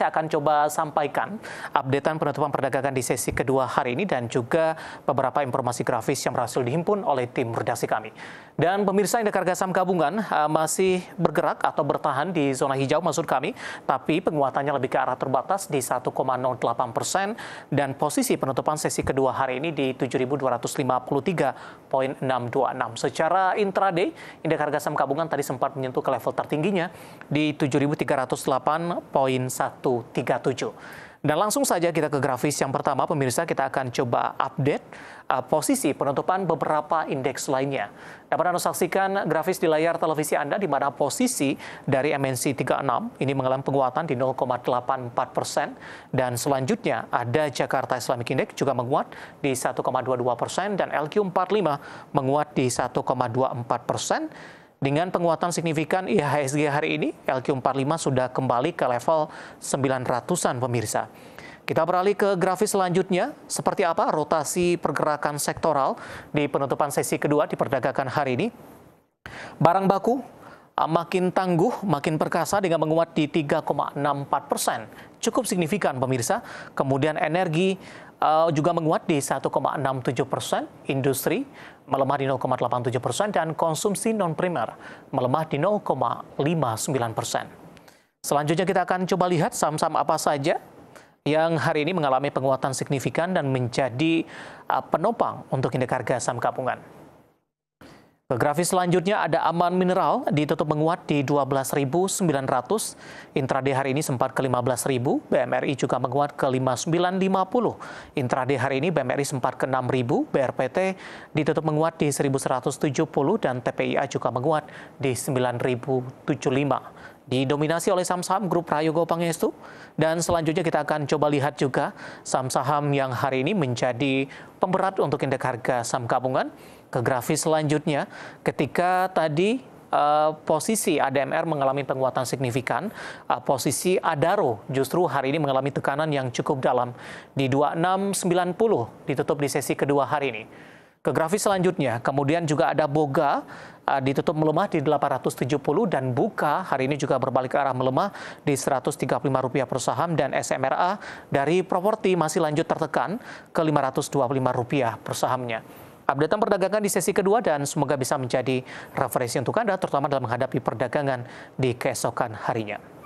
saya akan coba sampaikan updatean penutupan perdagangan di sesi kedua hari ini dan juga beberapa informasi grafis yang berhasil dihimpun oleh tim redaksi kami. Dan pemirsa indeks harga saham gabungan uh, masih bergerak atau bertahan di zona hijau maksud kami, tapi penguatannya lebih ke arah terbatas di 1,08 persen dan posisi penutupan sesi kedua hari ini di 7.253.626. Secara intraday, indeks harga saham gabungan tadi sempat menyentuh ke level tertingginya di 7.308.1 137. Dan langsung saja kita ke grafis yang pertama, pemirsa kita akan coba update uh, posisi penutupan beberapa indeks lainnya. Dapat Anda saksikan grafis di layar televisi Anda di mana posisi dari MNC 36 ini mengalami penguatan di 0,84 persen dan selanjutnya ada Jakarta Islamic Index juga menguat di 1,22 persen dan LQ45 menguat di 1,24 persen. Dengan penguatan signifikan IHSG hari ini, LQ45 sudah kembali ke level 900-an pemirsa. Kita beralih ke grafis selanjutnya, seperti apa rotasi pergerakan sektoral di penutupan sesi kedua di perdagangan hari ini. Barang baku makin tangguh, makin perkasa dengan menguat di 3,64 persen. Cukup signifikan pemirsa. Kemudian energi uh, juga menguat di 1,67 persen, industri melemah di 0,87 persen, dan konsumsi non-primer melemah di 0,59 persen. Selanjutnya kita akan coba lihat saham-saham apa saja yang hari ini mengalami penguatan signifikan dan menjadi uh, penopang untuk indeks harga saham gabungan grafis selanjutnya ada aman mineral ditutup menguat di 12.900. Intraday hari ini sempat ke 15.000, BMRI juga menguat ke 5950. Intraday hari ini BMRI sempat ke 6.000, BRPT ditutup menguat di 1.170 dan TPIA juga menguat di 9.075. Didominasi oleh saham-saham grup Gopang Pangestu dan selanjutnya kita akan coba lihat juga saham-saham yang hari ini menjadi pemberat untuk indeks harga saham gabungan ke grafis selanjutnya ketika tadi uh, posisi ADMR mengalami penguatan signifikan, uh, posisi Adaro justru hari ini mengalami tekanan yang cukup dalam di 2690 ditutup di sesi kedua hari ini. Ke grafis selanjutnya, kemudian juga ada Boga eh, ditutup melemah di 870 dan Buka hari ini juga berbalik ke arah melemah di 135 rupiah per saham dan SMRA dari properti masih lanjut tertekan ke 525 rupiah per sahamnya. Update perdagangan di sesi kedua dan semoga bisa menjadi referensi untuk Anda terutama dalam menghadapi perdagangan di keesokan harinya.